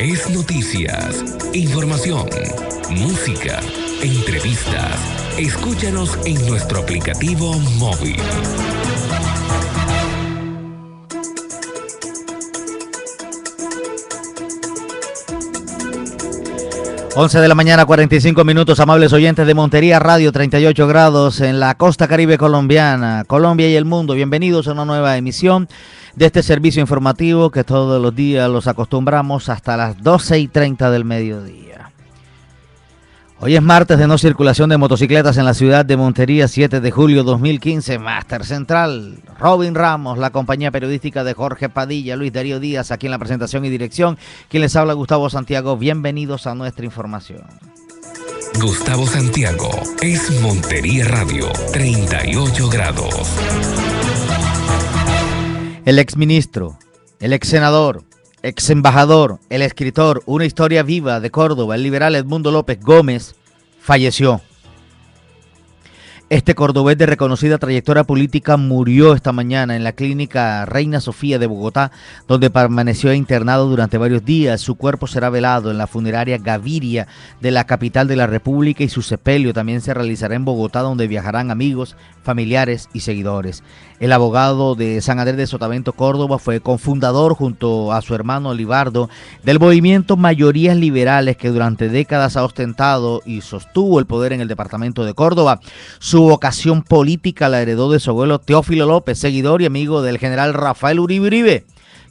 es noticias, información, música, entrevistas. Escúchanos en nuestro aplicativo móvil. Once de la mañana, 45 minutos, amables oyentes de Montería Radio, 38 grados en la costa caribe colombiana, Colombia y el mundo. Bienvenidos a una nueva emisión de este servicio informativo que todos los días los acostumbramos hasta las 12 y 30 del mediodía. Hoy es martes de no circulación de motocicletas en la ciudad de Montería, 7 de julio 2015. Master Central, Robin Ramos, la compañía periodística de Jorge Padilla, Luis Darío Díaz, aquí en la presentación y dirección. Quien les habla, Gustavo Santiago. Bienvenidos a nuestra información. Gustavo Santiago es Montería Radio, 38 grados. El exministro, el ex senador, ex embajador, el escritor Una historia viva de Córdoba, el liberal Edmundo López Gómez, falleció. Este cordobés de reconocida trayectoria política murió esta mañana en la clínica Reina Sofía de Bogotá, donde permaneció internado durante varios días. Su cuerpo será velado en la funeraria Gaviria de la capital de la República y su sepelio también se realizará en Bogotá, donde viajarán amigos, familiares y seguidores. El abogado de San Andrés de Sotavento, Córdoba, fue cofundador junto a su hermano Olivardo del movimiento Mayorías Liberales que durante décadas ha ostentado y sostuvo el poder en el departamento de Córdoba. Su su vocación política la heredó de su abuelo Teófilo López, seguidor y amigo del general Rafael Uribe Uribe,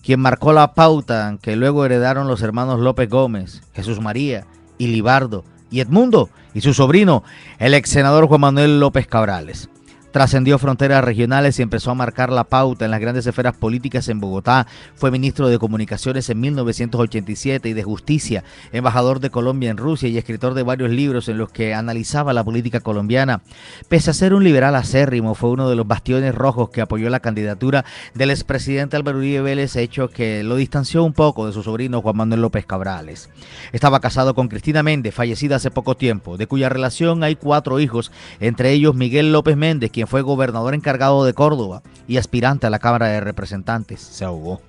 quien marcó la pauta que luego heredaron los hermanos López Gómez, Jesús María y Libardo y Edmundo y su sobrino, el ex senador Juan Manuel López Cabrales. Trascendió fronteras regionales y empezó a marcar la pauta en las grandes esferas políticas en Bogotá. Fue ministro de Comunicaciones en 1987 y de Justicia, embajador de Colombia en Rusia y escritor de varios libros en los que analizaba la política colombiana. Pese a ser un liberal acérrimo, fue uno de los bastiones rojos que apoyó la candidatura del expresidente Álvaro Uribe Vélez, hecho que lo distanció un poco de su sobrino Juan Manuel López Cabrales. Estaba casado con Cristina Méndez, fallecida hace poco tiempo, de cuya relación hay cuatro hijos, entre ellos Miguel López Méndez, fue gobernador encargado de Córdoba y aspirante a la Cámara de Representantes, se ahogó.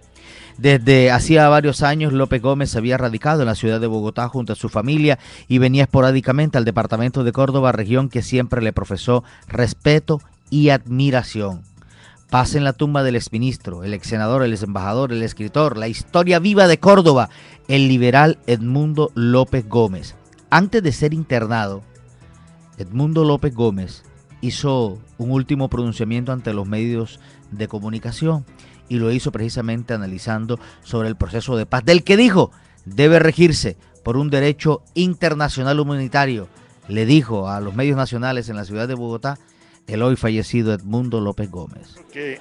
Desde hacía varios años, López Gómez se había radicado en la ciudad de Bogotá junto a su familia y venía esporádicamente al departamento de Córdoba, región que siempre le profesó respeto y admiración. ...pase en la tumba del exministro, el exsenador, el exembajador, el escritor, la historia viva de Córdoba, el liberal Edmundo López Gómez. Antes de ser internado, Edmundo López Gómez hizo un último pronunciamiento ante los medios de comunicación y lo hizo precisamente analizando sobre el proceso de paz, del que dijo debe regirse por un derecho internacional humanitario, le dijo a los medios nacionales en la ciudad de Bogotá el hoy fallecido Edmundo López Gómez. Que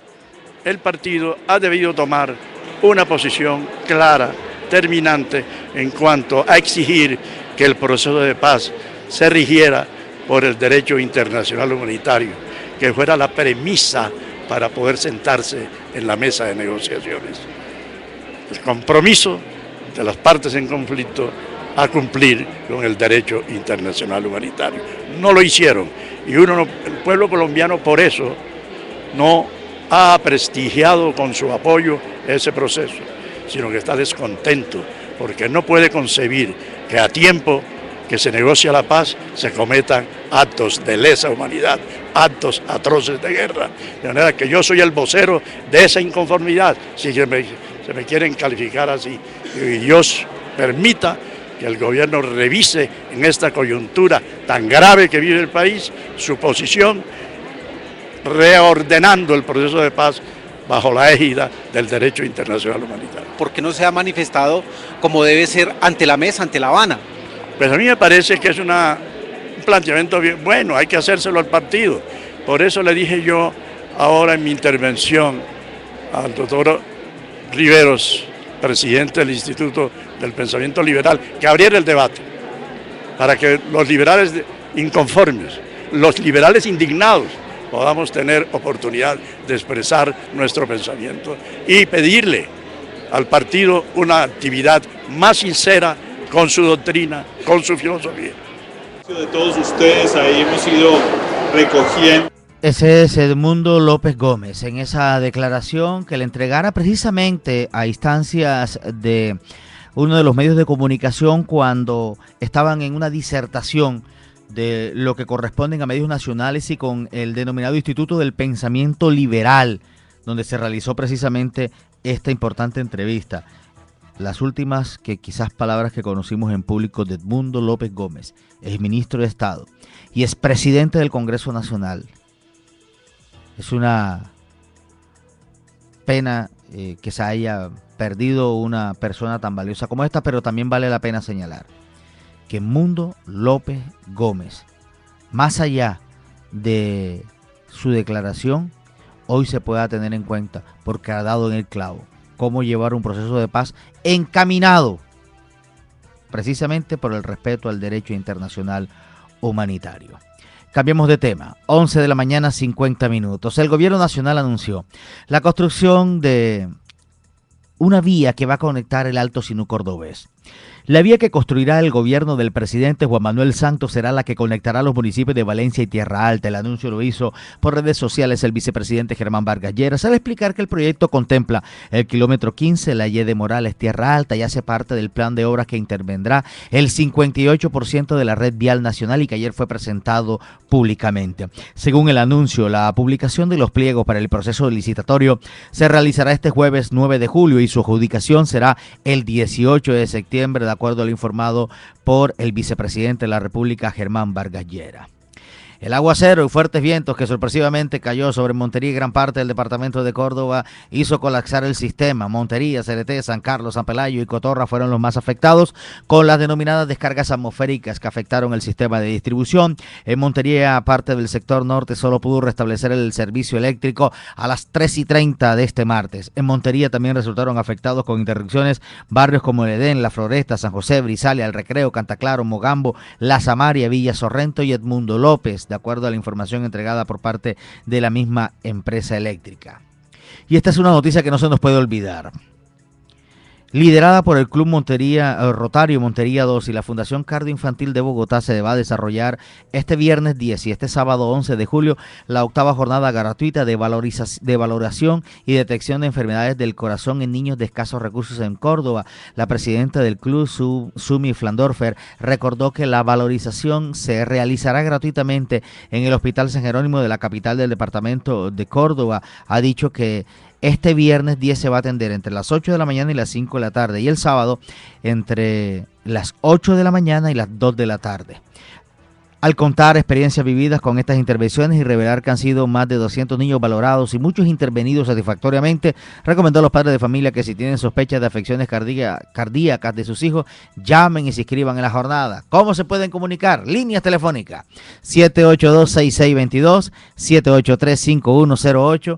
el partido ha debido tomar una posición clara, terminante, en cuanto a exigir que el proceso de paz se rigiera por el derecho internacional humanitario, que fuera la premisa para poder sentarse en la mesa de negociaciones. El compromiso de las partes en conflicto a cumplir con el derecho internacional humanitario. No lo hicieron. Y el pueblo colombiano por eso no ha prestigiado con su apoyo ese proceso, sino que está descontento porque no puede concebir que a tiempo que se negocia la paz, se cometan actos de lesa humanidad, actos atroces de guerra. De manera que yo soy el vocero de esa inconformidad, si se me, quieren calificar así. Y Dios permita que el gobierno revise en esta coyuntura tan grave que vive el país su posición, reordenando el proceso de paz bajo la égida del derecho internacional humanitario. Porque no se ha manifestado como debe ser ante la mesa, ante La Habana? Pues a mí me parece que es un planteamiento bien, bueno, hay que hacérselo al partido. Por eso le dije yo ahora en mi intervención al doctor Riveros, presidente del Instituto del Pensamiento Liberal, que abriera el debate para que los liberales inconformes, los liberales indignados, podamos tener oportunidad de expresar nuestro pensamiento y pedirle al partido una actividad más sincera con su doctrina, con su filosofía. De todos ustedes ahí hemos ido recogiendo. Ese es Edmundo López Gómez, en esa declaración que le entregara precisamente a instancias de uno de los medios de comunicación cuando estaban en una disertación de lo que corresponden a medios nacionales y con el denominado Instituto del Pensamiento Liberal, donde se realizó precisamente esta importante entrevista las últimas que quizás palabras que conocimos en público de Edmundo López Gómez, es ministro de Estado y es presidente del Congreso Nacional. Es una pena eh, que se haya perdido una persona tan valiosa como esta, pero también vale la pena señalar que mundo López Gómez, más allá de su declaración, hoy se pueda tener en cuenta porque ha dado en el clavo cómo llevar un proceso de paz encaminado precisamente por el respeto al derecho internacional humanitario. Cambiemos de tema. 11 de la mañana, 50 minutos. El gobierno nacional anunció la construcción de una vía que va a conectar el Alto Sinú Cordobés. La vía que construirá el gobierno del presidente Juan Manuel Santos será la que conectará los municipios de Valencia y Tierra Alta. El anuncio lo hizo por redes sociales el vicepresidente Germán Vargas Lleras al explicar que el proyecto contempla el kilómetro 15, la Y de Morales, Tierra Alta, y hace parte del plan de obras que intervendrá el 58% de la red vial nacional y que ayer fue presentado públicamente. Según el anuncio, la publicación de los pliegos para el proceso licitatorio se realizará este jueves 9 de julio y su adjudicación será el 18 de septiembre de acuerdo a lo informado por el vicepresidente de la República, Germán Vargas el aguacero y fuertes vientos que sorpresivamente cayó sobre Montería y gran parte del departamento de Córdoba hizo colapsar el sistema. Montería, Cereté, San Carlos, San Pelayo y Cotorra fueron los más afectados con las denominadas descargas atmosféricas que afectaron el sistema de distribución. En Montería, parte del sector norte, solo pudo restablecer el servicio eléctrico a las 3 y 30 de este martes. En Montería también resultaron afectados con interrupciones barrios como el Edén, La Floresta, San José, Brisalia, El Recreo, Cantaclaro, Mogambo, La Samaria, Villa Sorrento y Edmundo López de acuerdo a la información entregada por parte de la misma empresa eléctrica. Y esta es una noticia que no se nos puede olvidar. Liderada por el Club Montería, eh, Rotario Montería 2 y la Fundación Cardio Infantil de Bogotá, se va a desarrollar este viernes 10 y este sábado 11 de julio la octava jornada gratuita de, de valoración y detección de enfermedades del corazón en niños de escasos recursos en Córdoba. La presidenta del club, Sumi Flandorfer, recordó que la valorización se realizará gratuitamente en el Hospital San Jerónimo de la capital del departamento de Córdoba. Ha dicho que este viernes 10 se va a atender entre las 8 de la mañana y las 5 de la tarde y el sábado entre las 8 de la mañana y las 2 de la tarde. Al contar experiencias vividas con estas intervenciones y revelar que han sido más de 200 niños valorados y muchos intervenidos satisfactoriamente, recomendó a los padres de familia que si tienen sospechas de afecciones cardíacas de sus hijos, llamen y se inscriban en la jornada. ¿Cómo se pueden comunicar? Líneas telefónicas 782-6622, 783-5108.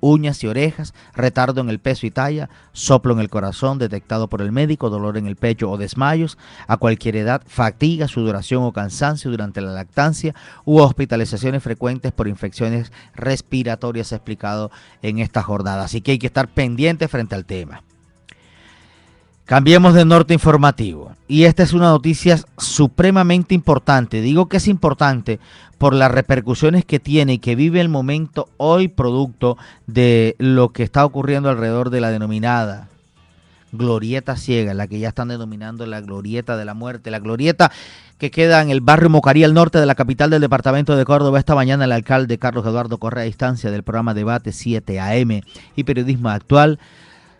uñas y orejas, retardo en el peso y talla, soplo en el corazón detectado por el médico, dolor en el pecho o desmayos, a cualquier edad, fatiga, sudoración o cansancio durante la lactancia u hospitalizaciones frecuentes por infecciones respiratorias explicado en esta jornada. Así que hay que estar pendiente frente al tema. Cambiemos de norte informativo. Y esta es una noticia supremamente importante. Digo que es importante por las repercusiones que tiene y que vive el momento hoy producto de lo que está ocurriendo alrededor de la denominada glorieta ciega, la que ya están denominando la glorieta de la muerte, la glorieta que queda en el barrio Mocaría al norte de la capital del departamento de Córdoba. Esta mañana el alcalde Carlos Eduardo Correa, a distancia del programa Debate 7 AM y Periodismo Actual,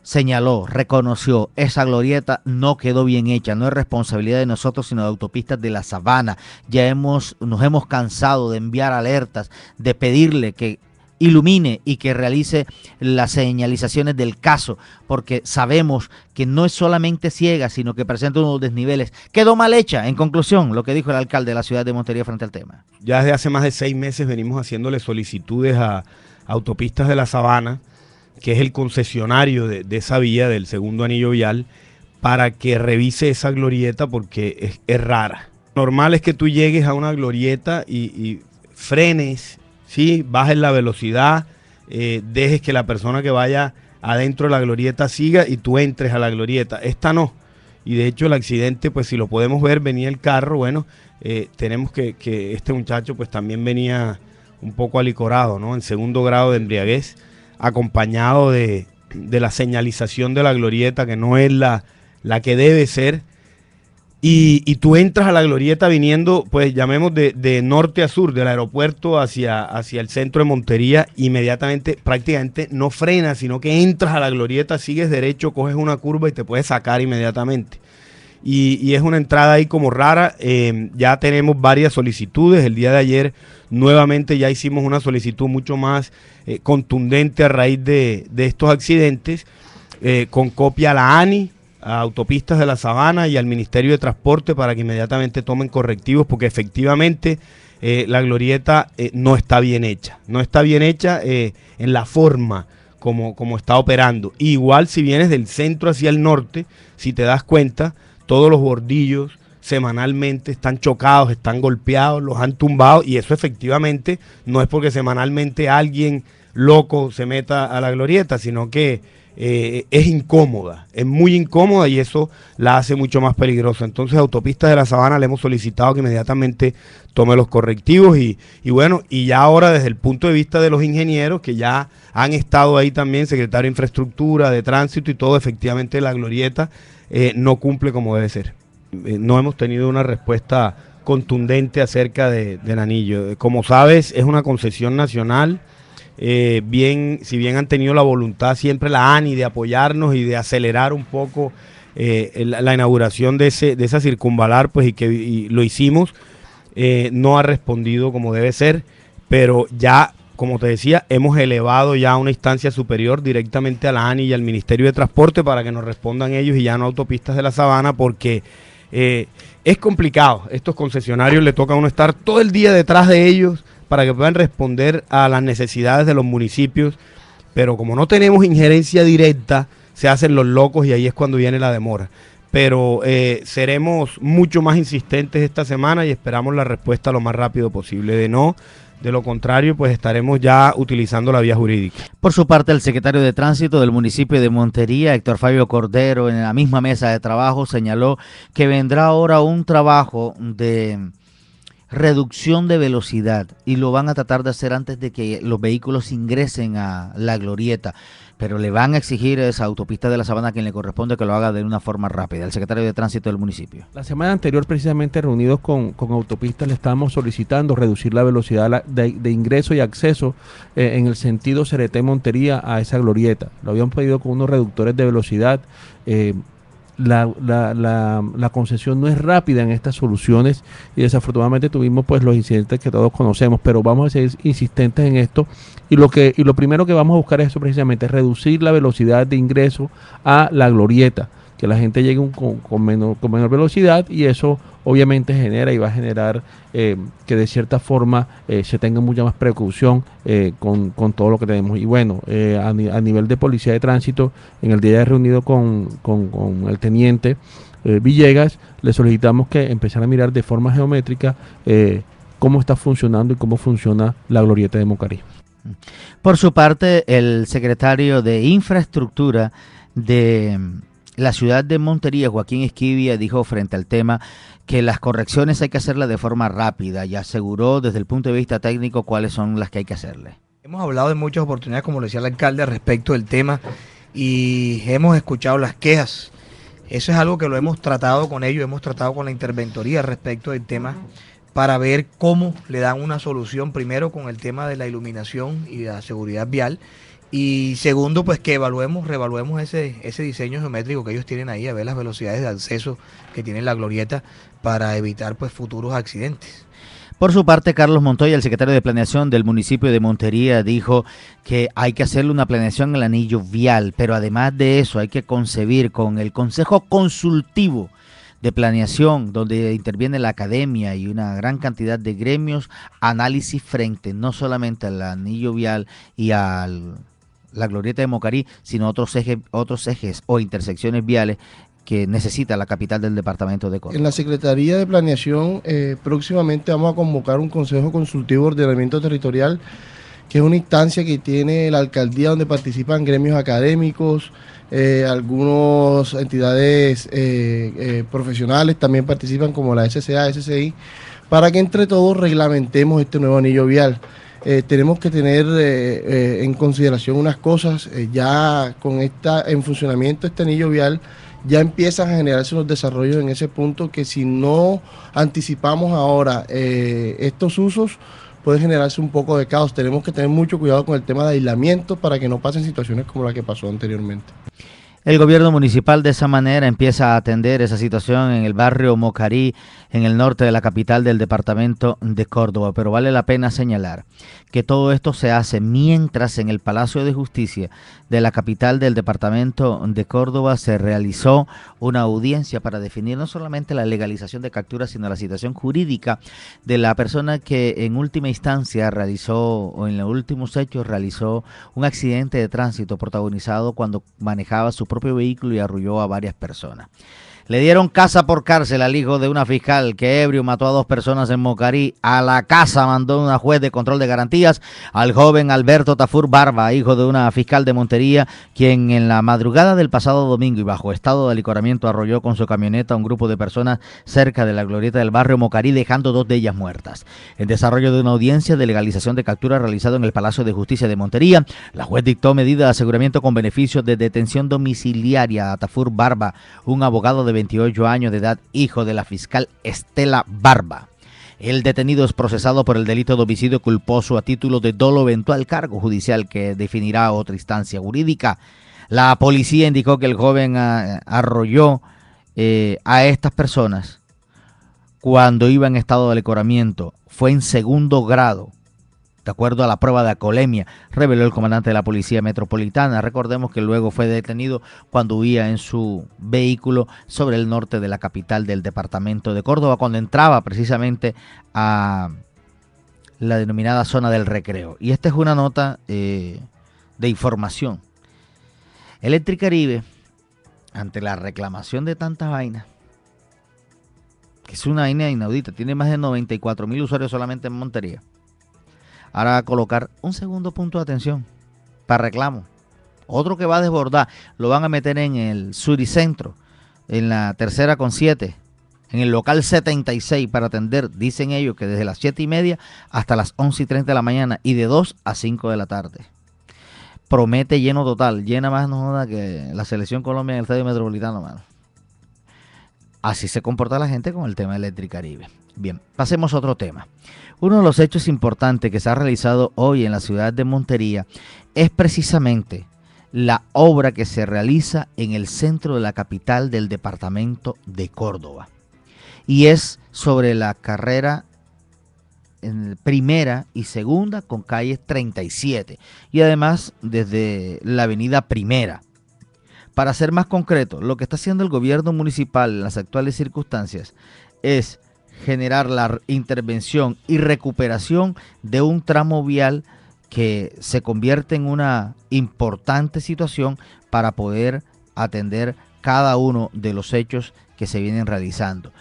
señaló, reconoció, esa glorieta no quedó bien hecha, no es responsabilidad de nosotros, sino de autopistas de la sabana. Ya hemos, nos hemos cansado de enviar alertas, de pedirle que ilumine y que realice las señalizaciones del caso, porque sabemos que no es solamente ciega, sino que presenta unos desniveles. Quedó mal hecha, en conclusión, lo que dijo el alcalde de la ciudad de Montería frente al tema. Ya desde hace más de seis meses venimos haciéndole solicitudes a autopistas de la sabana que es el concesionario de, esa vía del segundo anillo vial, para que revise esa glorieta porque es, rara. Normal es que tú llegues a una glorieta y, frenes, ¿sí? bajes la velocidad, eh, dejes que la persona que vaya adentro de la glorieta siga y tú entres a la glorieta. Esta no. Y de hecho el accidente, pues si lo podemos ver, venía el carro, bueno, eh, tenemos que, que este muchacho pues también venía un poco alicorado, ¿no? En segundo grado de embriaguez acompañado de, la señalización de la glorieta, que no es la, la que debe ser. Y, tú entras a la glorieta viniendo, pues llamemos de, norte a sur, del aeropuerto hacia, hacia, el centro de Montería, inmediatamente prácticamente no frenas, sino que entras a la glorieta, sigues derecho, coges una curva y te puedes sacar inmediatamente y, es una entrada ahí como rara. Em, ya tenemos varias solicitudes. El día de ayer nuevamente ya hicimos una solicitud mucho más eh, contundente a raíz de, estos accidentes, eh, con copia a la ANI, a Autopistas de la Sabana y al Ministerio de Transporte para que inmediatamente tomen correctivos, porque efectivamente eh, la glorieta no está bien hecha. No está bien hecha en la forma. Como, como está operando. igual si vienes del centro hacia el norte, si te das cuenta, todos los bordillos semanalmente están chocados, están golpeados, los han tumbado y eso efectivamente no es porque semanalmente alguien loco se meta a la glorieta, sino que eh, es incómoda, es muy incómoda y eso la hace mucho más peligrosa. Entonces, Autopistas de la Sabana le hemos solicitado que inmediatamente tome los correctivos y, y, bueno, y ya ahora desde el punto de vista de los ingenieros que ya han estado ahí también, secretario de Infraestructura, de Tránsito y todo, efectivamente la glorieta eh, no cumple como debe ser. Eh, no hemos tenido una respuesta contundente acerca del anillo. Eh, como sabes, es una concesión nacional. bien, si bien han tenido la voluntad siempre la ANI de apoyarnos y de acelerar un poco la, inauguración de, de esa circunvalar, pues y que lo hicimos, no ha respondido como debe ser, pero ya como te decía, hemos elevado ya una instancia superior directamente a la ANI y al Ministerio de Transporte para que nos respondan ellos y ya no autopistas de la sabana porque... Eh, es complicado. Estos concesionarios le toca a uno estar todo el día detrás de ellos para que puedan responder a las necesidades de los municipios. Pero como no tenemos injerencia directa, se hacen los locos y ahí es cuando viene la demora. Pero eh, seremos mucho más insistentes esta semana y esperamos la respuesta lo más rápido posible. De no, de lo contrario, pues estaremos ya utilizando la vía jurídica. Por su parte, el secretario de Tránsito del municipio de Montería, Héctor Fabio Cordero, en la misma mesa de trabajo señaló que vendrá ahora un trabajo de reducción de velocidad y lo van a tratar de hacer antes de que los vehículos ingresen a la glorieta pero le van a exigir a esa autopista de la Sabana quien le corresponde que lo haga de una forma rápida, el secretario de Tránsito del municipio. La semana anterior, precisamente reunidos con, autopistas, le estábamos solicitando reducir la velocidad de, ingreso y acceso eh, en el sentido Cereté-Montería a esa glorieta. Lo habían pedido con unos reductores de velocidad. Eh, la, la, la, concesión no es rápida en estas soluciones y desafortunadamente tuvimos pues los incidentes que todos conocemos, pero vamos a ser insistentes en esto y lo que y lo primero que vamos a buscar es eso precisamente, reducir la velocidad de ingreso a la glorieta que la gente llegue con, con, menor, con, menor, velocidad y eso obviamente genera y va a generar eh, que de cierta forma eh, se tenga mucha más precaución eh, con, todo lo que tenemos. Y bueno, a, a, nivel de policía de tránsito, en el día de reunido con, el teniente Villegas, le solicitamos que empezara a mirar de forma geométrica cómo está funcionando y cómo funciona la glorieta de Mocarí. Por su parte, el secretario de Infraestructura de la ciudad de Montería, Joaquín Esquivia, dijo frente al tema que las correcciones hay que hacerlas de forma rápida y aseguró desde el punto de vista técnico cuáles son las que hay que hacerle. Hemos hablado de muchas oportunidades, como le decía el alcalde, respecto del tema y hemos escuchado las quejas. Eso es algo que lo hemos tratado con ellos, hemos tratado con la interventoría respecto del tema para ver cómo le dan una solución primero con el tema de la iluminación y la seguridad vial y segundo, pues que evaluemos, reevaluemos ese, ese diseño geométrico que ellos tienen ahí, a ver las velocidades de acceso que tiene la glorieta para evitar pues futuros accidentes. Por su parte, Carlos Montoya, el secretario de Planeación del municipio de Montería, dijo que hay que hacerle una planeación en el anillo vial, pero además de eso hay que concebir con el Consejo Consultivo de planeación, donde interviene la academia y una gran cantidad de gremios, análisis frente no solamente al anillo vial y al la glorieta de Mocarí, sino otros ejes, otros ejes o intersecciones viales que necesita la capital del departamento de Córdoba. En la Secretaría de Planeación eh, próximamente vamos a convocar un Consejo Consultivo de Ordenamiento Territorial, que es una instancia que tiene la alcaldía donde participan gremios académicos, eh, algunas entidades eh, profesionales también participan como la SCA, SCI, para que entre todos reglamentemos este nuevo anillo vial. Eh, tenemos que tener eh, eh, en consideración unas cosas. ya con esta, en funcionamiento este anillo vial, ya empiezan a generarse los desarrollos en ese punto que si no anticipamos ahora estos usos, puede generarse un poco de caos. Tenemos que tener mucho cuidado con el tema de aislamiento para que no pasen situaciones como la que pasó anteriormente. El gobierno municipal de esa manera empieza a atender esa situación en el barrio Mocarí, en el norte de la capital del departamento de Córdoba, pero vale la pena señalar que todo esto se hace mientras en el Palacio de Justicia de la capital del departamento de Córdoba se realizó una audiencia para definir no solamente la legalización de captura, sino la situación jurídica de la persona que en última instancia realizó, o en los últimos hechos, realizó un accidente de tránsito protagonizado cuando manejaba su propio vehículo y arrulló a varias personas. Le dieron casa por cárcel al hijo de una fiscal que ebrio mató a dos personas en Mocarí. A la casa mandó una juez de control de garantías al joven Alberto Tafur Barba, hijo de una fiscal de Montería, quien en la madrugada del pasado domingo y bajo estado de licoramiento arrolló con su camioneta a un grupo de personas cerca de la glorieta del barrio Mocarí, dejando dos de ellas muertas. En desarrollo de una audiencia de legalización de captura realizado en el Palacio de Justicia de Montería, la juez dictó medida de aseguramiento con beneficios de detención domiciliaria a Tafur Barba, un abogado de 28 años de edad, hijo de la fiscal Estela Barba. El detenido es procesado por el delito de homicidio culposo a título de dolo eventual cargo judicial que definirá otra instancia jurídica. La policía indicó que el joven ah, arrolló eh, a estas personas cuando iba en estado de alecoramiento Fue en segundo grado de acuerdo a la prueba de acolemia, reveló el comandante de la Policía Metropolitana. Recordemos que luego fue detenido cuando huía en su vehículo sobre el norte de la capital del departamento de Córdoba, cuando entraba precisamente a la denominada zona del recreo. Y esta es una nota eh, de información. Caribe, ante la reclamación de tantas vainas, que es una vaina inaudita, tiene más de 94 mil usuarios solamente en Montería. Ahora colocar un segundo punto de atención para reclamo. Otro que va a desbordar, lo van a meter en el suricentro, en la tercera con 7, en el local 76 para atender, dicen ellos, que desde las 7 y media hasta las 11 y 30 de la mañana y de 2 a 5 de la tarde. Promete lleno total, llena más no que la selección Colombia en el estadio metropolitano, mano. Así se comporta la gente con el tema de Electricaribe. Bien, pasemos a otro tema. Uno de los hechos importantes que se ha realizado hoy en la ciudad de Montería es precisamente la obra que se realiza en el centro de la capital del departamento de Córdoba. Y es sobre la carrera en primera y segunda con calles 37 y además desde la avenida primera. Para ser más concreto, lo que está haciendo el gobierno municipal en las actuales circunstancias es generar la intervención y recuperación de un tramo vial que se convierte en una importante situación para poder atender cada uno de los hechos que se vienen realizando.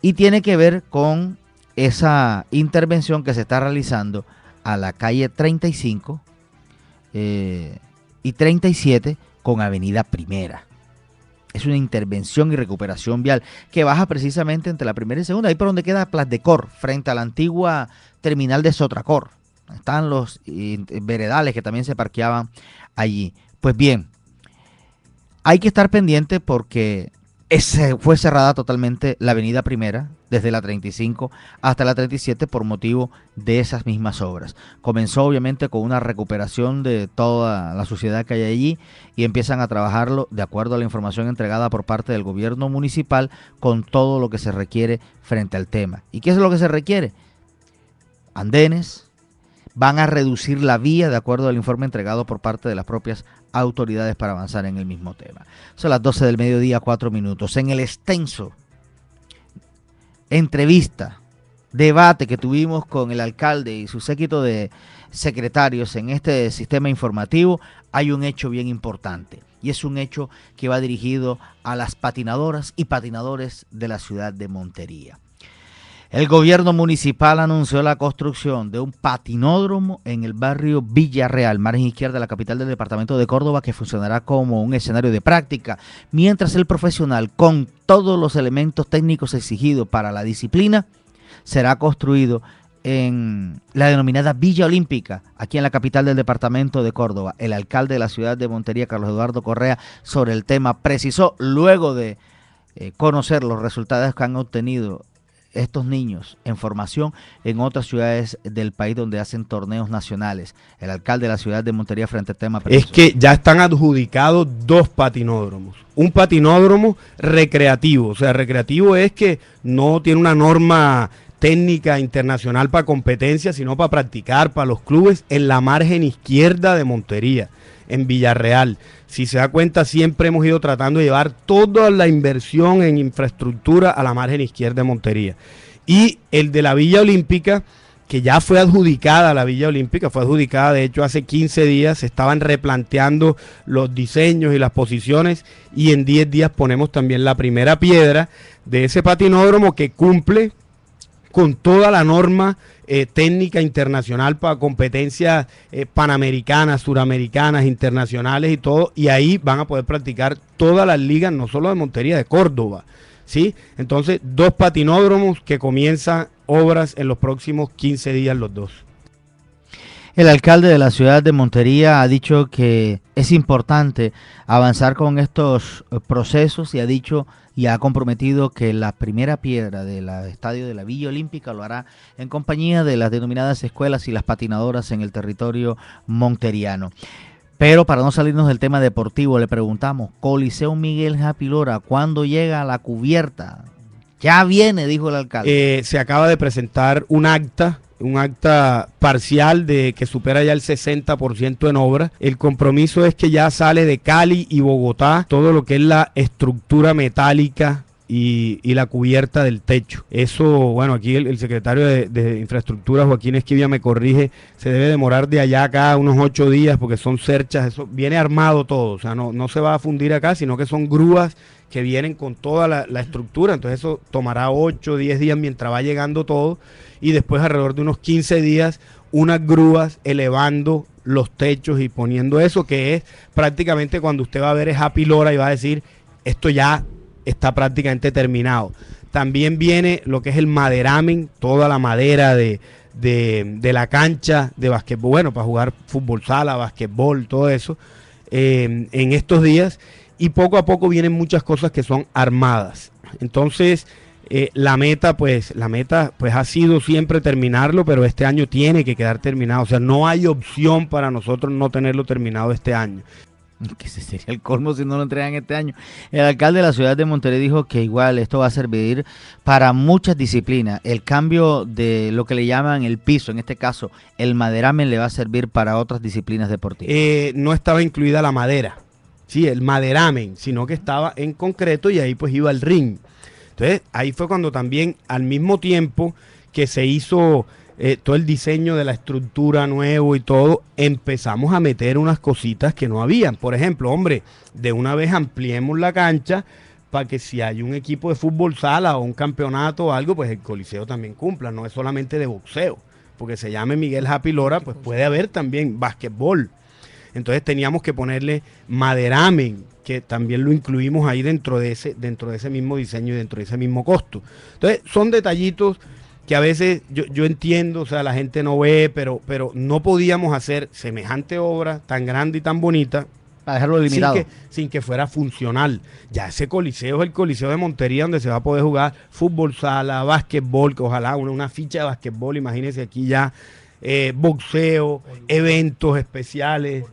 Y tiene que ver con esa intervención que se está realizando a la calle 35 y 37 eh, con Avenida Primera es una intervención y recuperación vial que baja precisamente entre la primera y segunda, ahí por donde queda Plaza de Cor, frente a la antigua terminal de Sotracor. Están los eh, veredales que también se parqueaban allí. Pues bien, hay que estar pendiente porque fue cerrada totalmente la avenida primera, desde la 35 hasta la 37 por motivo de esas mismas obras. Comenzó obviamente con una recuperación de toda la sociedad que hay allí y empiezan a trabajarlo de acuerdo a la información entregada por parte del gobierno municipal con todo lo que se requiere frente al tema. ¿Y qué es lo que se requiere? Andenes, van a reducir la vía de acuerdo al informe entregado por parte de las propias autoridades para avanzar en el mismo tema. Son las 12 del mediodía, 4 minutos. En el extenso entrevista, debate que tuvimos con el alcalde y su séquito de secretarios en este sistema informativo, hay un hecho bien importante. Y es un hecho que va dirigido a las patinadoras y patinadores de la ciudad de Montería. El gobierno municipal anunció la construcción de un patinódromo en el barrio Villarreal, margen izquierda de la capital del departamento de Córdoba, que funcionará como un escenario de práctica, mientras el profesional, con todos los elementos técnicos exigidos para la disciplina, será construido en la denominada Villa Olímpica, aquí en la capital del departamento de Córdoba. El alcalde de la ciudad de Montería, Carlos Eduardo Correa, sobre el tema precisó, luego de eh, conocer los resultados que han obtenido estos niños en formación en otras ciudades del país donde hacen torneos nacionales. El alcalde de la ciudad de Montería frente al tema. Es que ya están adjudicados dos patinódromos. Un patinódromo recreativo, o sea, recreativo es que no tiene una norma técnica internacional para competencia, sino para practicar para los clubes en la margen izquierda de Montería, en Villarreal. Si se da cuenta, siempre hemos ido tratando de llevar toda la inversión en infraestructura a la margen izquierda de Montería. Y el de la Villa Olímpica, que ya fue adjudicada la Villa Olímpica, fue adjudicada de hecho hace 15 días, se estaban replanteando los diseños y las posiciones y en 10 días ponemos también la primera piedra de ese patinódromo que cumple con toda la norma eh, técnica internacional para competencias eh, panamericanas, suramericanas, internacionales y todo, y ahí van a poder practicar todas las ligas, no solo de Montería, de Córdoba. ¿sí? Entonces, dos patinódromos que comienzan obras en los próximos 15 días los dos. El alcalde de la ciudad de Montería ha dicho que es importante avanzar con estos eh, procesos y ha dicho y ha comprometido que la primera piedra del estadio de la Villa Olímpica lo hará en compañía de las denominadas escuelas y las patinadoras en el territorio monteriano. Pero para no salirnos del tema deportivo, le preguntamos, Coliseo Miguel Japilora, ¿cuándo llega a la cubierta? Ya viene, dijo el alcalde. Eh, se acaba de presentar un acta un acta parcial de que supera ya el 60% en obra. El compromiso es que ya sale de Cali y Bogotá todo lo que es la estructura metálica y, la cubierta del techo. Eso, bueno, aquí el, secretario de, Infraestructura, Joaquín Esquivia, me corrige, se debe demorar de allá acá unos ocho días porque son cerchas, eso viene armado todo, o sea, no, no se va a fundir acá, sino que son grúas que vienen con toda la, estructura, entonces eso tomará ocho, diez días mientras va llegando todo y después alrededor de unos 15 días unas grúas elevando los techos y poniendo eso, que es prácticamente cuando usted va a ver es happy pilora y va a decir, esto ya está prácticamente terminado. También viene lo que es el maderamen, toda la madera de, de, la cancha de básquetbol, bueno, para jugar fútbol sala, basquetbol, todo eso, eh, en estos días. Y poco a poco vienen muchas cosas que son armadas. Entonces, eh, la meta, pues, la meta, pues, ha sido siempre terminarlo, pero este año tiene que quedar terminado. O sea, no hay opción para nosotros no tenerlo terminado este año. Que ese sería el colmo si no lo entregan este año. El alcalde de la ciudad de Monterrey dijo que igual esto va a servir para muchas disciplinas. El cambio de lo que le llaman el piso, en este caso el maderamen, le va a servir para otras disciplinas deportivas. Eh, no estaba incluida la madera, sí, el maderamen, sino que estaba en concreto y ahí pues iba el ring. Entonces ahí fue cuando también al mismo tiempo que se hizo eh, todo el diseño de la estructura nuevo y todo, empezamos a meter unas cositas que no habían. Por ejemplo, hombre, de una vez ampliemos la cancha para que si hay un equipo de fútbol sala o un campeonato o algo, pues el coliseo también cumpla, no es solamente de boxeo, porque se llame Miguel Japilora, pues puede haber también básquetbol Entonces teníamos que ponerle maderamen, que también lo incluimos ahí dentro de ese, dentro de ese mismo diseño y dentro de ese mismo costo. Entonces, son detallitos que a veces yo, entiendo, o sea, la gente no ve, pero, pero no podíamos hacer semejante obra tan grande y tan bonita. Para dejarlo limitado. Sin que, sin que fuera funcional. Ya ese coliseo es el coliseo de Montería donde se va a poder jugar fútbol sala, básquetbol, que ojalá una, una ficha de básquetbol, imagínense aquí ya, eh, boxeo, eventos especiales.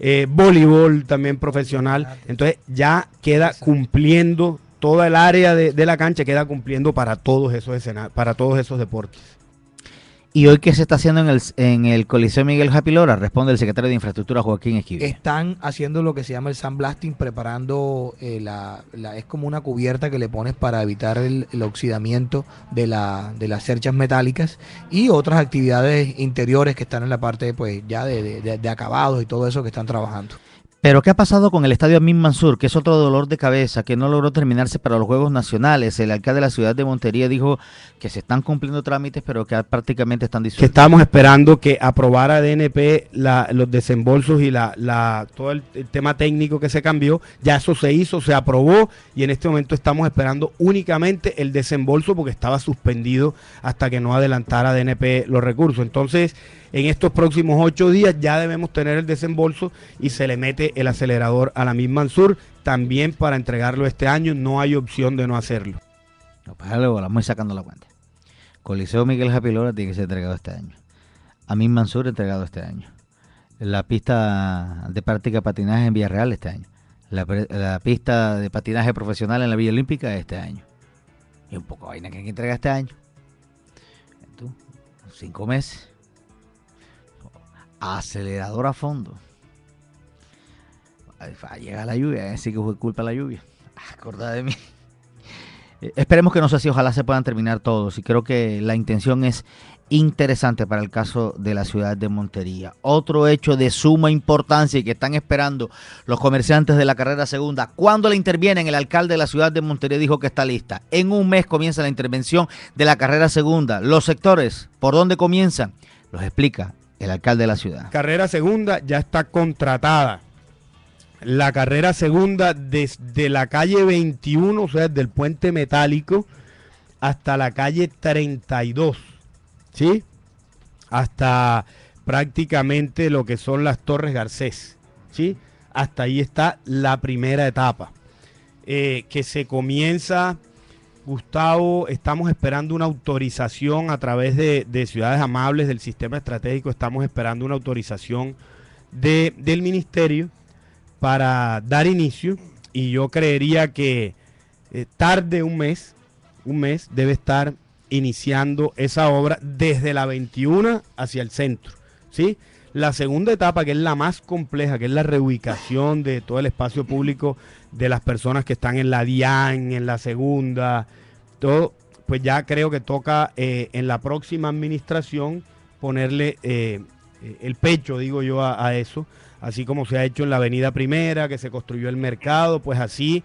Eh, voleibol también profesional. Entonces ya queda cumpliendo toda el área de, la cancha queda cumpliendo para todos esos para todos esos deportes. ¿Y hoy qué se está haciendo en el, Coliseo Miguel Japilora? Responde el secretario de Infraestructura Joaquín Esquivel. Están haciendo lo que se llama el sandblasting, preparando eh, la, Es como una cubierta que le pones para evitar el, oxidamiento de, de las cerchas metálicas y otras actividades interiores que están en la parte pues ya de, de acabados y todo eso que están trabajando. Pero ¿qué ha pasado con el estadio Amin Mansur, que es otro dolor de cabeza, que no logró terminarse para los Juegos Nacionales? El alcalde de la ciudad de Montería dijo que se están cumpliendo trámites, pero que prácticamente están disueltos. Estamos esperando que aprobara DNP los desembolsos y la, todo el, tema técnico que se cambió. Ya eso se hizo, se aprobó y en este momento estamos esperando únicamente el desembolso porque estaba suspendido hasta que no adelantara DNP los recursos. Entonces, en estos próximos ocho días ya debemos tener el desembolso y se le mete el acelerador a la misma sur, también para entregarlo este año. No hay opción de no hacerlo. No, pues, vamos sacando la cuenta. Coliseo Miguel Japilora tiene que ser entregado este año. A misma Mansur entregado este año. La pista de práctica patinaje en Villarreal este año. La, pista de patinaje profesional en la Villa Olímpica este año. Y un poco de vaina que hay que entregar este año. Tú, cinco meses. Acelerador a fondo llega la lluvia, así eh, que fue culpa la lluvia. Ah, Acordad de mí. Eh, esperemos que no sea así, ojalá se puedan terminar todos. Y creo que la intención es interesante para el caso de la ciudad de Montería. Otro hecho de suma importancia y que están esperando los comerciantes de la carrera segunda. Cuando le intervienen, el alcalde de la ciudad de Montería dijo que está lista. En un mes comienza la intervención de la carrera segunda. Los sectores, ¿por dónde comienzan? Los explica el alcalde de la ciudad. Carrera segunda ya está contratada la carrera segunda desde la calle 21, o sea, del puente metálico, hasta la calle 32, ¿sí? Hasta prácticamente lo que son las Torres Garcés, ¿sí? Hasta ahí está la primera etapa, eh, que se comienza... Gustavo, estamos esperando una autorización a través de, Ciudades Amables, del sistema estratégico, estamos esperando una autorización del ministerio para dar inicio y yo creería que eh, tarde un mes, un mes debe estar iniciando esa obra desde la 21 hacia el centro, ¿sí? La segunda etapa, que es la más compleja, que es la reubicación de todo el espacio público de las personas que están en la DIAN, en la segunda, todo, pues ya creo que toca eh, en la próxima administración ponerle eh, el pecho, digo yo, a eso, así como se ha hecho en la Avenida Primera, que se construyó el mercado, pues así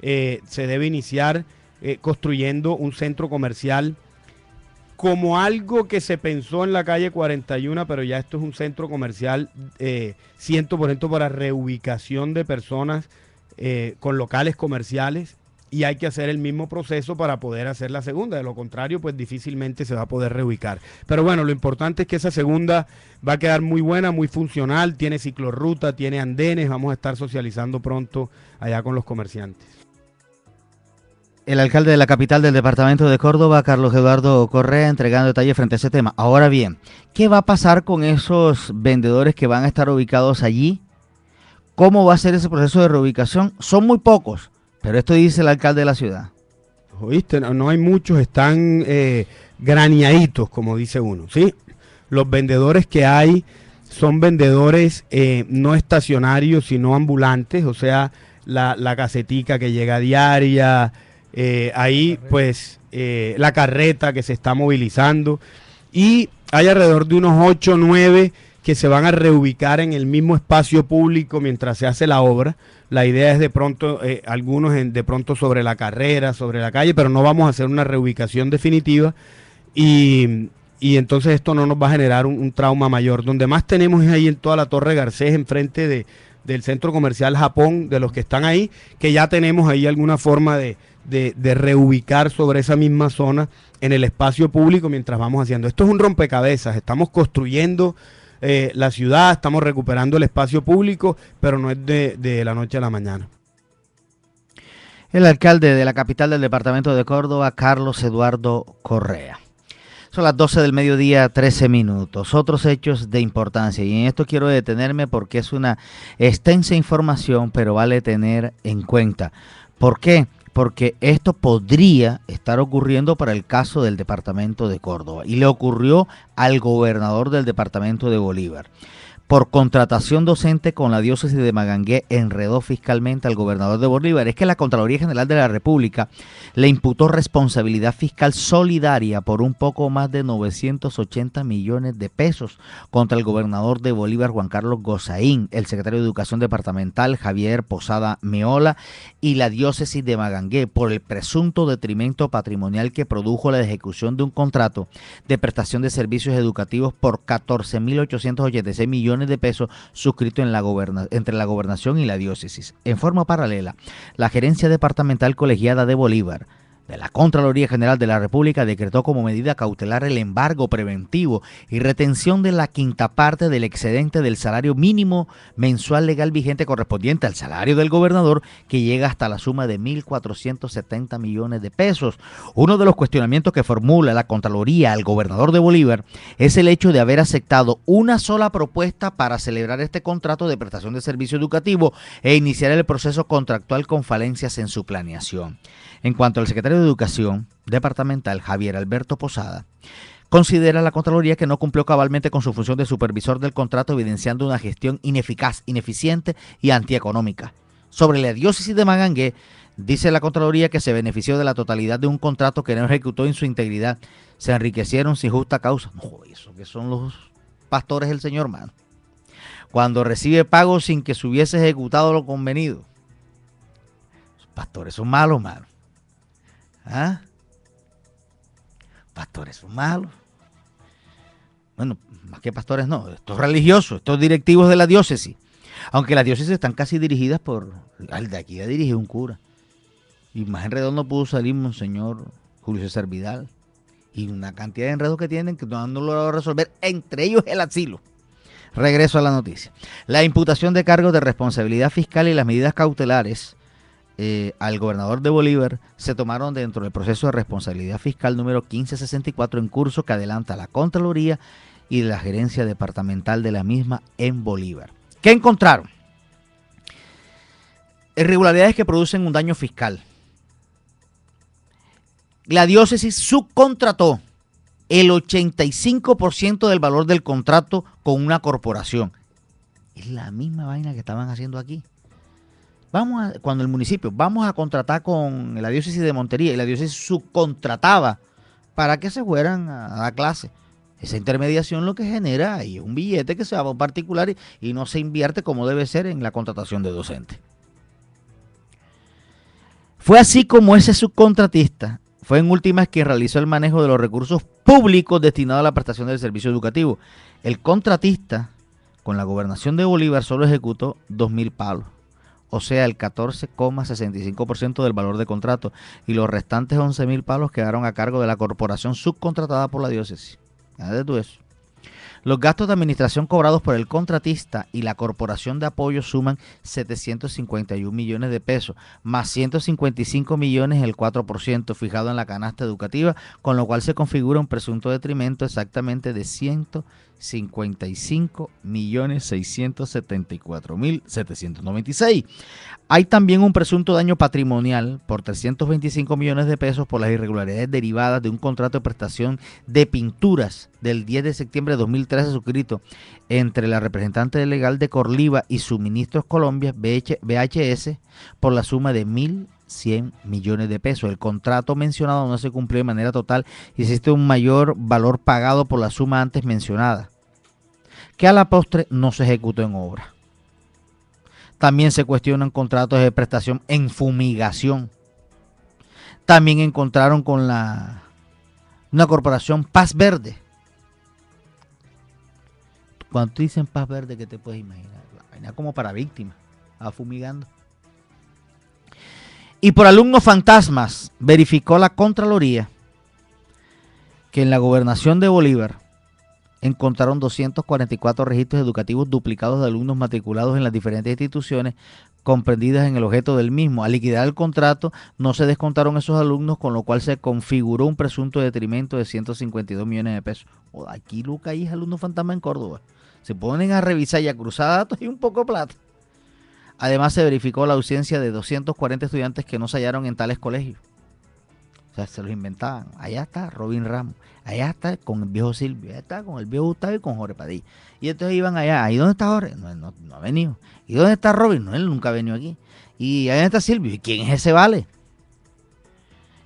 eh, se debe iniciar eh, construyendo un centro comercial como algo que se pensó en la calle 41, pero ya esto es un centro comercial 100% eh, para reubicación de personas con locales comerciales y hay que hacer el mismo proceso para poder hacer la segunda. De lo contrario, pues difícilmente se va a poder reubicar. Pero bueno, lo importante es que esa segunda va a quedar muy buena, muy funcional, tiene ciclorruta, tiene andenes, vamos a estar socializando pronto allá con los comerciantes. El alcalde de la capital del departamento de Córdoba, Carlos Eduardo Correa, entregando detalles frente a ese tema. Ahora bien, ¿qué va a pasar con esos vendedores que van a estar ubicados allí? ¿Cómo va a ser ese proceso de reubicación? Son muy pocos pero esto dice el alcalde de la ciudad. ¿Oíste? No, hay muchos, están eh, graneaditos, como dice uno, ¿sí? Los vendedores que hay son vendedores eh, no estacionarios, sino ambulantes, o sea, la, casetica que llega diaria, eh, ahí pues eh, la carreta que se está movilizando, y hay alrededor de unos 8 o 9 que se van a reubicar en el mismo espacio público mientras se hace la obra. La idea es de pronto, eh, algunos de pronto sobre la carrera, sobre la calle, pero no vamos a hacer una reubicación definitiva. Y, y entonces esto no nos va a generar un, trauma mayor. Donde más tenemos es ahí en toda la Torre Garcés, enfrente de, del Centro Comercial Japón, de los que están ahí, que ya tenemos ahí alguna forma de, de, de, reubicar sobre esa misma zona en el espacio público mientras vamos haciendo. Esto es un rompecabezas, estamos construyendo eh, la ciudad, estamos recuperando el espacio público, pero no es de, de la noche a la mañana. El alcalde de la capital del departamento de Córdoba, Carlos Eduardo Correa. Son las 12 del mediodía, 13 minutos. Otros hechos de importancia. Y en esto quiero detenerme porque es una extensa información, pero vale tener en cuenta. ¿Por qué? porque esto podría estar ocurriendo para el caso del departamento de Córdoba y le ocurrió al gobernador del departamento de Bolívar por contratación docente con la diócesis de Magangué enredó fiscalmente al gobernador de Bolívar. Es que la Contraloría General de la República le imputó responsabilidad fiscal solidaria por un poco más de 980 millones de pesos contra el gobernador de Bolívar, Juan Carlos Gozaín, el secretario de Educación Departamental, Javier Posada Meola, y la diócesis de Magangué por el presunto detrimento patrimonial que produjo la ejecución de un contrato de prestación de servicios educativos por 14.886 millones de pesos suscrito entre la gobernación y la diócesis. En forma paralela, la Gerencia Departamental Colegiada de Bolívar de la Contraloría General de la República decretó como medida cautelar el embargo preventivo y retención de la quinta parte del excedente del salario mínimo mensual legal vigente correspondiente al salario del gobernador que llega hasta la suma de 1.470 millones de pesos. Uno de los cuestionamientos que formula la Contraloría al gobernador de Bolívar es el hecho de haber aceptado una sola propuesta para celebrar este contrato de prestación de servicio educativo e iniciar el proceso contractual con falencias en su planeación. En cuanto al secretario de Educación Departamental, Javier Alberto Posada, considera la Contraloría que no cumplió cabalmente con su función de supervisor del contrato, evidenciando una gestión ineficaz, ineficiente y antieconómica. Sobre la diócesis de Magangué, dice la Contraloría que se benefició de la totalidad de un contrato que no ejecutó en su integridad. Se enriquecieron sin justa causa. No, eso que son los pastores del Señor, mano. Cuando recibe pago sin que se hubiese ejecutado lo convenido. pastores son malos, mano. ¿Ah? Pastores son malos. Bueno, más que pastores no, estos religiosos, estos directivos de la diócesis. Aunque las diócesis están casi dirigidas por... Al de aquí ya dirige un cura. Y más no pudo salir Monseñor Julio César Vidal. Y una cantidad de enredos que tienen que no han logrado resolver, entre ellos el asilo. Regreso a la noticia. La imputación de cargos de responsabilidad fiscal y las medidas cautelares eh, al gobernador de Bolívar se tomaron dentro del proceso de responsabilidad fiscal número 1564 en curso que adelanta la Contraloría y la gerencia departamental de la misma en Bolívar. ¿Qué encontraron? Irregularidades que producen un daño fiscal. La diócesis subcontrató el 85% del valor del contrato con una corporación. Es la misma vaina que estaban haciendo aquí. Vamos cuando el municipio, vamos a contratar con la diócesis de Montería y la diócesis subcontrataba para que se fueran a, la clase. Esa intermediación lo que genera es un billete que se va a un particular y, no se invierte como debe ser en la contratación de docentes. Fue así como ese subcontratista fue en últimas quien realizó el manejo de los recursos públicos destinados a la prestación del servicio educativo. El contratista con la gobernación de Bolívar solo ejecutó 2.000 palos o sea el 14,65% del valor de contrato, y los restantes 11.000 palos quedaron a cargo de la corporación subcontratada por la diócesis. eso. Los gastos de administración cobrados por el contratista y la corporación de apoyo suman 751 millones de pesos, más 155 millones el 4% fijado en la canasta educativa, con lo cual se configura un presunto detrimento exactamente de 100 55.674.796. Hay también un presunto daño patrimonial por 325 millones de pesos por las irregularidades derivadas de un contrato de prestación de pinturas del 10 de septiembre de 2013 suscrito entre la representante legal de Corliva y Suministros Colombia, BHS por la suma de 1.000 100 millones de pesos. El contrato mencionado no se cumplió de manera total y existe un mayor valor pagado por la suma antes mencionada, que a la postre no se ejecutó en obra. También se cuestionan contratos de prestación en fumigación. También encontraron con la una corporación Paz Verde. Cuando dicen Paz Verde, ¿qué te puedes imaginar? La como para víctimas, fumigando. Y por alumnos fantasmas, verificó la Contraloría que en la gobernación de Bolívar encontraron 244 registros educativos duplicados de alumnos matriculados en las diferentes instituciones comprendidas en el objeto del mismo. Al liquidar el contrato no se descontaron esos alumnos, con lo cual se configuró un presunto detrimento de 152 millones de pesos. O aquí Luca y alumnos fantasmas fantasma en Córdoba. Se ponen a revisar y a cruzar datos y un poco plata. Además, se verificó la ausencia de 240 estudiantes que no se hallaron en tales colegios. O sea, se los inventaban. Allá está Robin Ramos, allá está con el viejo Silvio, allá está con el viejo Gustavo y con Jorge Padilla. Y entonces iban allá. ¿Y dónde está Jorge? No, ha venido. ¿Y dónde está Robin? No, él nunca ha venido aquí. ¿Y allá está Silvio? ¿Y quién es ese vale?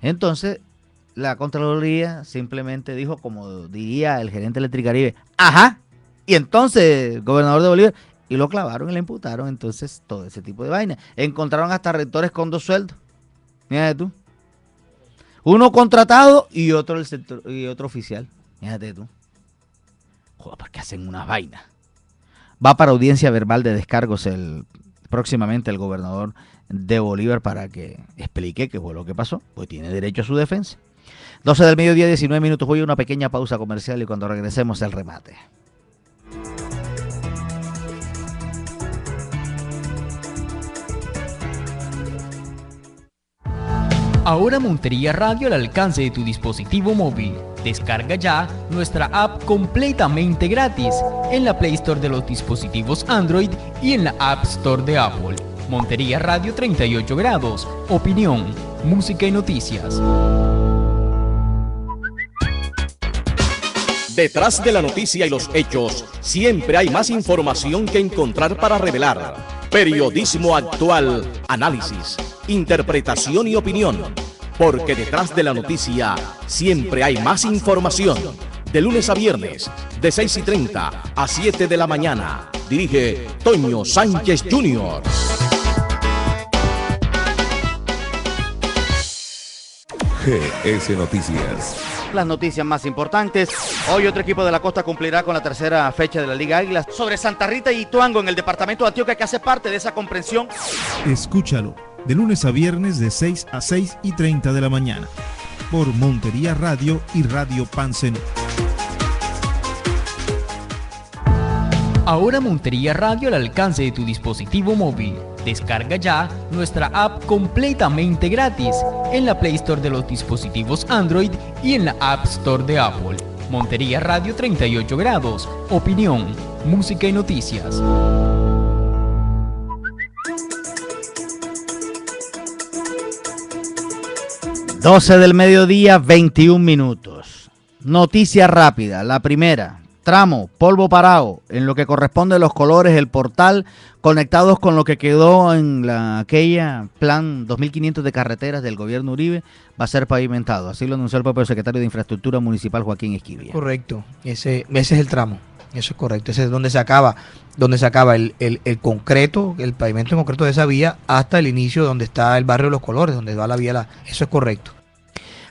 Entonces, la Contraloría simplemente dijo, como diría el gerente de Electricaribe, ajá. Y entonces, gobernador de Bolívar, y lo clavaron y le imputaron entonces todo ese tipo de vaina. Encontraron hasta rectores con dos sueldos. Mírate tú. Uno contratado y otro el sector, y otro oficial. Mírate tú. Joder, porque hacen unas vainas. Va para audiencia verbal de descargos el próximamente el gobernador de Bolívar para que explique qué fue lo que pasó, pues tiene derecho a su defensa. 12 del mediodía, 19 minutos. Voy a una pequeña pausa comercial y cuando regresemos el remate. Ahora Montería Radio al alcance de tu dispositivo móvil. Descarga ya nuestra app completamente gratis en la Play Store de los dispositivos Android y en la App Store de Apple. Montería Radio 38 grados. Opinión, música y noticias. Detrás de la noticia y los hechos, siempre hay más información que encontrar para revelar. Periodismo actual, análisis, interpretación y opinión. Porque detrás de la noticia siempre hay más información. De lunes a viernes, de 6 y 30 a 7 de la mañana. Dirige Toño Sánchez Jr. GS Noticias las noticias más importantes. Hoy otro equipo de la costa cumplirá con la tercera fecha de la Liga Águilas sobre Santa Rita y Tuango en el departamento de Antioquia que hace parte de esa comprensión. Escúchalo de lunes a viernes de 6 a 6 y 30 de la mañana por Montería Radio y Radio Pansen. Ahora Montería Radio al alcance de tu dispositivo móvil. Descarga ya nuestra app completamente gratis en la Play Store de los dispositivos Android y en la App Store de Apple. Montería Radio 38 grados. Opinión, música y noticias. ...12 del mediodía, 21 minutos. Noticia rápida, la primera tramo, polvo parado, en lo que corresponde a los colores, el portal, conectados con lo que quedó en la, aquella plan 2500 de carreteras del gobierno Uribe, va a ser pavimentado. Así lo anunció el propio secretario de Infraestructura Municipal, Joaquín Esquivia. Correcto, ese, ese es el tramo, eso es correcto, ese es donde se acaba, donde se acaba el, el, el concreto, el pavimento concreto de esa vía, hasta el inicio donde está el barrio de los colores, donde va la vía, la, eso es correcto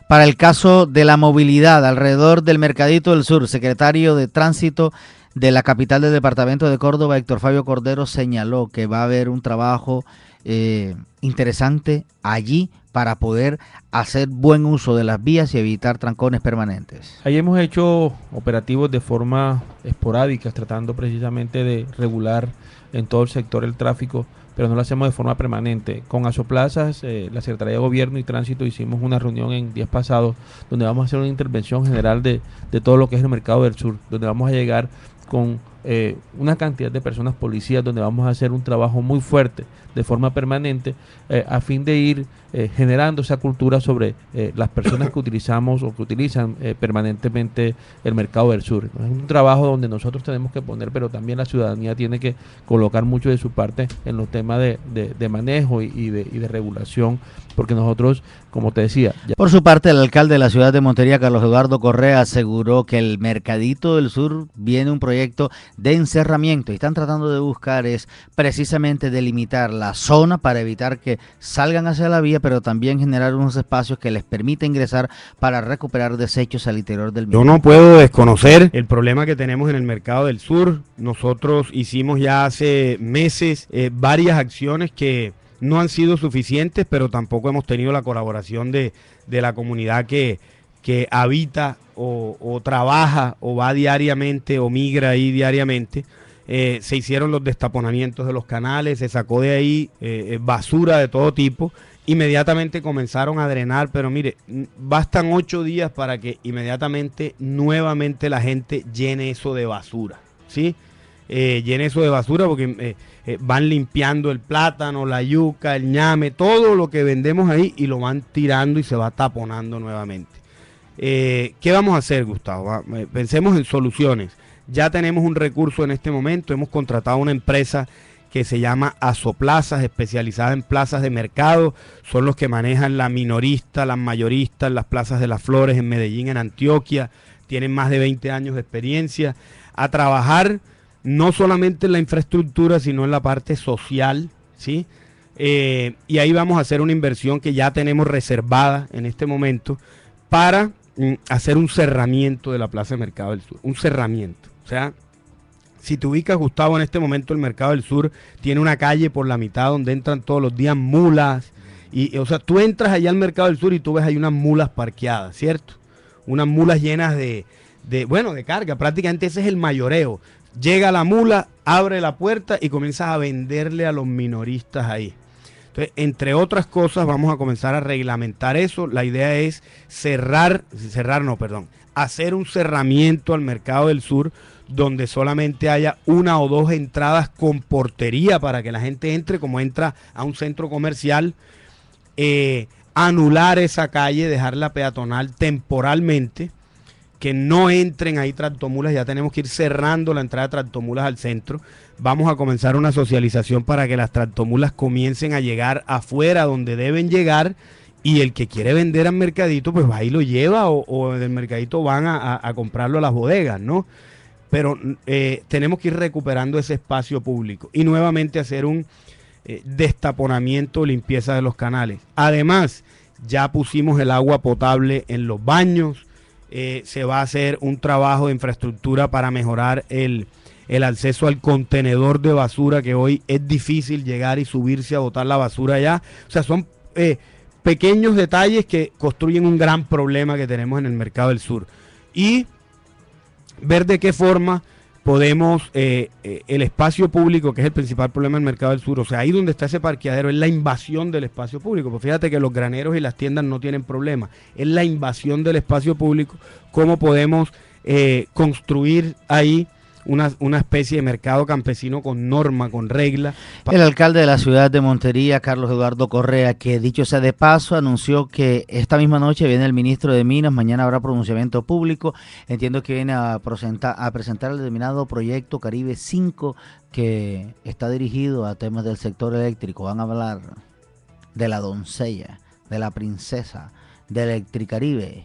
para el caso de la movilidad alrededor del Mercadito del Sur. Secretario de Tránsito de la capital del departamento de Córdoba, Héctor Fabio Cordero, señaló que va a haber un trabajo eh, interesante allí para poder hacer buen uso de las vías y evitar trancones permanentes. Ahí hemos hecho operativos de forma esporádica, tratando precisamente de regular en todo el sector el tráfico pero no lo hacemos de forma permanente. Con Asoplazas, eh, la Secretaría de Gobierno y Tránsito hicimos una reunión en días pasados donde vamos a hacer una intervención general de, de todo lo que es el mercado del sur, donde vamos a llegar con eh, una cantidad de personas policías donde vamos a hacer un trabajo muy fuerte de forma permanente eh, a fin de ir eh, generando esa cultura sobre las personas que utilizamos o que utilizan permanentemente el mercado del sur. Es un trabajo donde nosotros tenemos que poner, pero también la ciudadanía tiene que colocar mucho de su parte en los temas de, manejo y, de, y de regulación, porque nosotros como te decía. Por su parte, el alcalde de la ciudad de Montería, Carlos Eduardo Correa, aseguró que el Mercadito del Sur viene un proyecto de encerramiento y están tratando de buscar es precisamente delimitar la zona para evitar que salgan hacia la vía, pero también generar unos espacios que les permita ingresar para recuperar desechos al interior del mercado. Yo no puedo desconocer el problema que tenemos en el mercado del sur. Nosotros hicimos ya hace meses eh, varias acciones que no han sido suficientes, pero tampoco hemos tenido la colaboración de, la comunidad que, habita o, trabaja o va diariamente o migra ahí diariamente. Eh, se hicieron los destaponamientos de los canales, se sacó de ahí eh, eh, basura de todo tipo. Inmediatamente comenzaron a drenar, pero mire, bastan ocho días para que inmediatamente nuevamente la gente llene eso de basura, ¿sí? llene eso de basura porque eh, van limpiando el plátano, la yuca, el ñame, todo lo que vendemos ahí y lo van tirando y se va taponando nuevamente. Eh, ¿Qué vamos a hacer, Gustavo? Ah, pensemos en soluciones. Ya tenemos un recurso en este momento, hemos contratado una empresa que se llama Azoplazas, especializada en plazas de mercado. Son los que manejan la minorista, las mayoristas, las plazas de las flores en Medellín, en Antioquia. Tienen más de 20 años de experiencia. A trabajar no solamente en la infraestructura, sino en la parte social, ¿sí? Eh, y ahí vamos a hacer una inversión que ya tenemos reservada en este momento para mm, hacer un cerramiento de la Plaza de Mercado del Sur, un cerramiento. O sea, si te ubicas, Gustavo, en este momento el Mercado del Sur tiene una calle por la mitad donde entran todos los días mulas. Y, o sea, tú entras allá al Mercado del Sur y tú ves ahí unas mulas parqueadas, ¿cierto? Unas mulas llenas de, de, bueno, de carga. Prácticamente ese es el mayoreo. Llega la mula, abre la puerta y comienzas a venderle a los minoristas ahí. Entonces, entre otras cosas, vamos a comenzar a reglamentar eso. La idea es cerrar, cerrar no, perdón, hacer un cerramiento al mercado del sur donde solamente haya una o dos entradas con portería para que la gente entre como entra a un centro comercial. Eh, anular esa calle, dejarla peatonal temporalmente que no entren ahí tractomulas, ya tenemos que ir cerrando la entrada de tractomulas al centro. Vamos a comenzar una socialización para que las tractomulas comiencen a llegar afuera donde deben llegar y el que quiere vender al mercadito, pues va y lo lleva o, del mercadito van a, comprarlo a las bodegas, ¿no? Pero eh, tenemos que ir recuperando ese espacio público y nuevamente hacer un eh, destaponamiento, limpieza de los canales. Además, ya pusimos el agua potable en los baños, eh, se va a hacer un trabajo de infraestructura para mejorar el, el acceso al contenedor de basura, que hoy es difícil llegar y subirse a botar la basura allá. O sea, son eh, pequeños detalles que construyen un gran problema que tenemos en el mercado del sur. Y ver de qué forma podemos, eh, eh, el espacio público, que es el principal problema del mercado del sur, o sea, ahí donde está ese parqueadero es la invasión del espacio público. Pues fíjate que los graneros y las tiendas no tienen problema, es la invasión del espacio público, cómo podemos eh, construir ahí una, especie de mercado campesino con norma, con regla. El alcalde de la ciudad de Montería, Carlos Eduardo Correa, que dicho sea de paso, anunció que esta misma noche viene el ministro de Minas, mañana habrá pronunciamiento público, entiendo que viene a presentar, a presentar el determinado proyecto Caribe 5 que está dirigido a temas del sector eléctrico. Van a hablar de la doncella, de la princesa, de Electricaribe.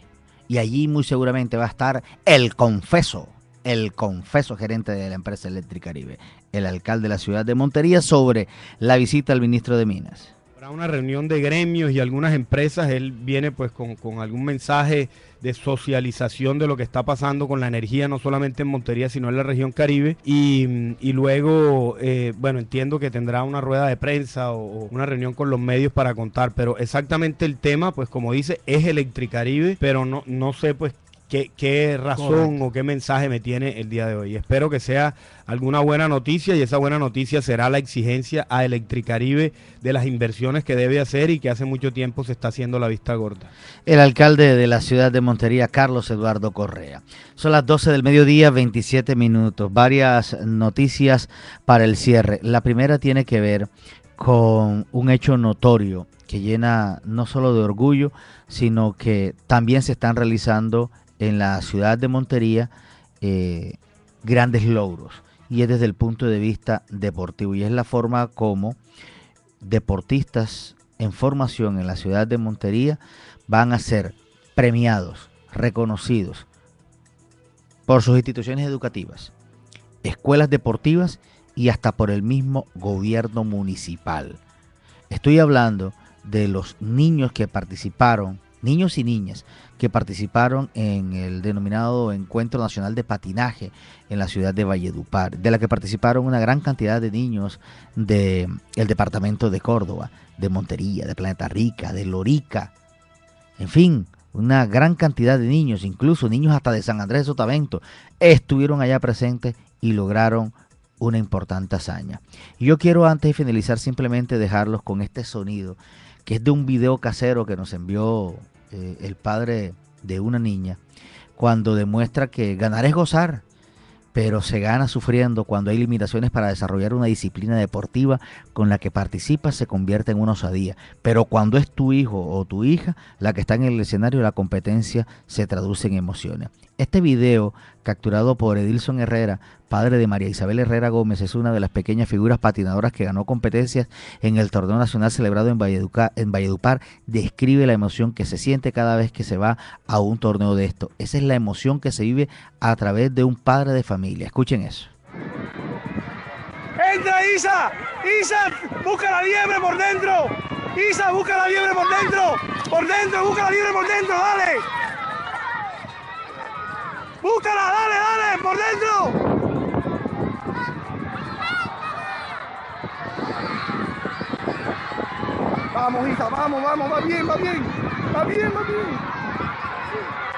Y allí muy seguramente va a estar el confeso el confeso gerente de la empresa Eléctrica Caribe, el alcalde de la ciudad de Montería, sobre la visita al ministro de Minas. Para una reunión de gremios y algunas empresas, él viene pues con, con, algún mensaje de socialización de lo que está pasando con la energía, no solamente en Montería, sino en la región Caribe. Y, y luego, eh, bueno, entiendo que tendrá una rueda de prensa o, una reunión con los medios para contar, pero exactamente el tema, pues como dice, es Electricaribe, pero no, no sé pues qué, razón o qué mensaje me tiene el día de hoy. Espero que sea alguna buena noticia y esa buena noticia será la exigencia a Electricaribe de las inversiones que debe hacer y que hace mucho tiempo se está haciendo la vista gorda. El alcalde de la ciudad de Montería, Carlos Eduardo Correa. Son las 12 del mediodía, 27 minutos. Varias noticias para el cierre. La primera tiene que ver con un hecho notorio que llena no solo de orgullo, sino que también se están realizando en la ciudad de Montería eh, grandes logros y es desde el punto de vista deportivo y es la forma como deportistas en formación en la ciudad de Montería van a ser premiados, reconocidos por sus instituciones educativas, escuelas deportivas y hasta por el mismo gobierno municipal. Estoy hablando de los niños que participaron, niños y niñas, que participaron en el denominado Encuentro Nacional de Patinaje en la ciudad de Valledupar, de la que participaron una gran cantidad de niños del el departamento de Córdoba, de Montería, de Planeta Rica, de Lorica, en fin, una gran cantidad de niños, incluso niños hasta de San Andrés de Sotavento, estuvieron allá presentes y lograron una importante hazaña. yo quiero antes de finalizar simplemente dejarlos con este sonido, que es de un video casero que nos envió eh, el padre de una niña cuando demuestra que ganar es gozar, pero se gana sufriendo cuando hay limitaciones para desarrollar una disciplina deportiva con la que participas se convierte en una osadía. Pero cuando es tu hijo o tu hija la que está en el escenario, de la competencia se traduce en emociones. Este video, capturado por Edilson Herrera, padre de María Isabel Herrera Gómez, es una de las pequeñas figuras patinadoras que ganó competencias en el torneo nacional celebrado en, Valledupar, describe la emoción que se siente cada vez que se va a un torneo de esto. Esa es la emoción que se vive a través de un padre de familia. Escuchen eso. ¡Entra Isa! ¡Isa! ¡Busca la liebre por dentro! ¡Isa, busca la liebre por dentro! ¡Por dentro, busca la liebre por dentro! ¡Dale! ¡Búscala! ¡Dale, dale! ¡Por dentro! Vamos, isa vamos, vamos, va bien, va bien. Va bien, va bien.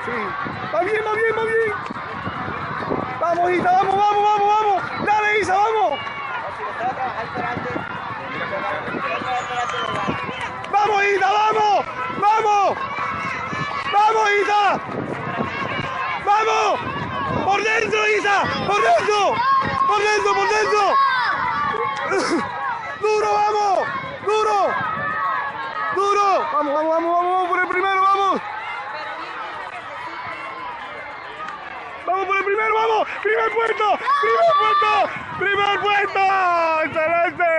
Sí, Va bien, va bien, va bien. Vamos, Isa! ¡Vamos, vamos, vamos, vamos, vamos. Dale, Isa, vamos. Vamos, Isa! vamos. Vamos. Vamos, Isa! ¡Vamos! ¡Por dentro, Isa! ¡Por dentro! ¡Por dentro, por dentro! ¡Duro, vamos! ¡Duro! ¡Duro! ¡Vamos, vamos, vamos, vamos! ¡Por el primero, vamos! ¡Vamos por el primero, vamos! ¡Primer puesto! ¡Primer puesto! ¡Primer puesto! ¡Excelente!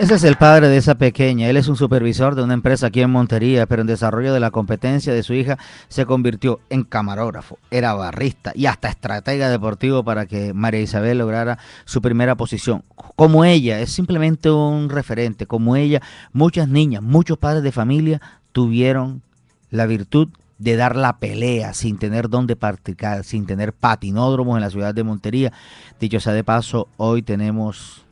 Ese es el padre de esa pequeña. Él es un supervisor de una empresa aquí en Montería, pero en desarrollo de la competencia de su hija se convirtió en camarógrafo, era barrista y hasta estratega deportivo para que María Isabel lograra su primera posición. Como ella, es simplemente un referente. Como ella, muchas niñas, muchos padres de familia tuvieron la virtud de dar la pelea sin tener dónde practicar, sin tener patinódromos en la ciudad de Montería. Dicho sea de paso, hoy tenemos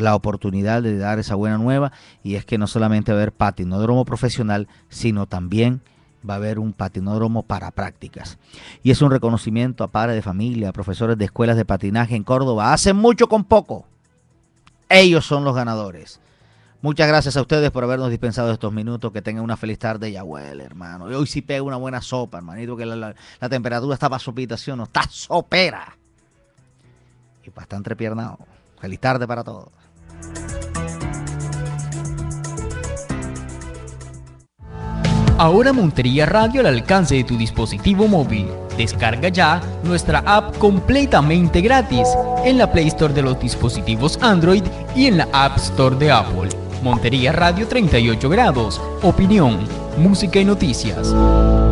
la oportunidad de dar esa buena nueva y es que no solamente va a haber patinódromo profesional, sino también va a haber un patinódromo para prácticas. Y es un reconocimiento a padres de familia, a profesores de escuelas de patinaje en Córdoba. Hacen mucho con poco. Ellos son los ganadores. Muchas gracias a ustedes por habernos dispensado estos minutos. Que tengan una feliz tarde, huele hermano. hoy sí pega una buena sopa, hermanito, que la, temperatura está para sopitación, no está sopera. Y bastante entrepiernado Feliz tarde para todos. Ahora Montería Radio al alcance de tu dispositivo móvil. Descarga ya nuestra app completamente gratis en la Play Store de los dispositivos Android y en la App Store de Apple. Montería Radio 38 grados. Opinión, música y noticias.